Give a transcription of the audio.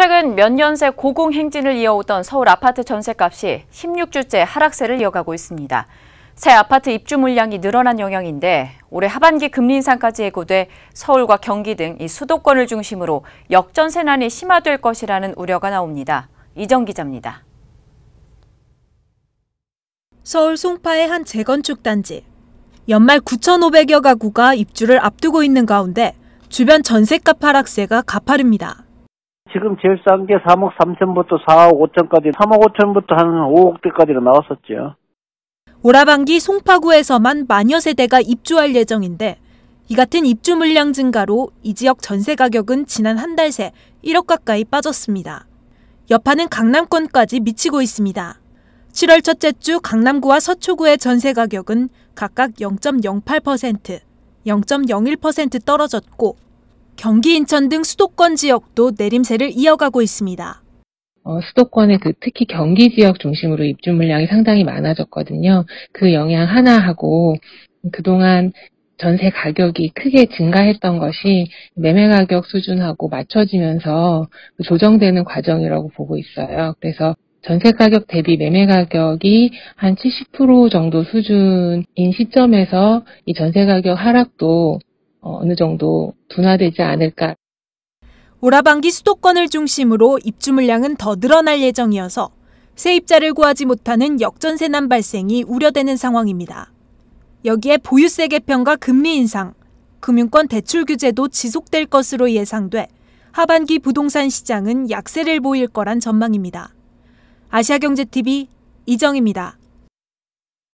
최근 몇 년 새 고공 행진을 이어오던 서울 아파트 전셋값이 16주째 하락세를 이어가고 있습니다. 새 아파트 입주 물량이 늘어난 영향인데 올해 하반기 금리 인상까지 예고돼 서울과 경기 등 이 수도권을 중심으로 역전세난이 심화될 것이라는 우려가 나옵니다. 이정 기자입니다. 서울 송파의 한 재건축 단지. 연말 9,500여 가구가 입주를 앞두고 있는 가운데 주변 전셋값 하락세가 가파릅니다. 지금 제일 싼게 3억 3천부터 4억 5천까지, 3억 5천부터 한5억대까지로 나왔었죠. 오라방기 송파구에서만 마녀 세대가 입주할 예정인데 이 같은 입주 물량 증가로 이 지역 전세 가격은 지난 한 달 새 1억 가까이 빠졌습니다. 여파는 강남권까지 미치고 있습니다. 7월 첫째 주 강남구와 서초구의 전세 가격은 각각 0.08%, 0.01% 떨어졌고 경기 인천 등 수도권 지역도 내림세를 이어가고 있습니다. 어, 수도권의 그 특히 경기 지역 중심으로 입주 물량이 상당히 많아졌거든요. 그 영향 하나하고 그동안 전세 가격이 크게 증가했던 것이 매매 가격 수준하고 맞춰지면서 조정되는 과정이라고 보고 있어요. 그래서 전세 가격 대비 매매 가격이 한 70% 정도 수준인 시점에서 이 전세 가격 하락도 어, 어느 정도 둔화되지 않을까. 오라방기 수도권을 중심으로 입주 물량은 더 늘어날 예정이어서 세입자를 구하지 못하는 역전세난 발생이 우려되는 상황입니다. 여기에 보유세 개편과 금리 인상, 금융권 대출 규제도 지속될 것으로 예상돼 하반기 부동산 시장은 약세를 보일 거란 전망입니다. 아시아경제TV 이정입니다.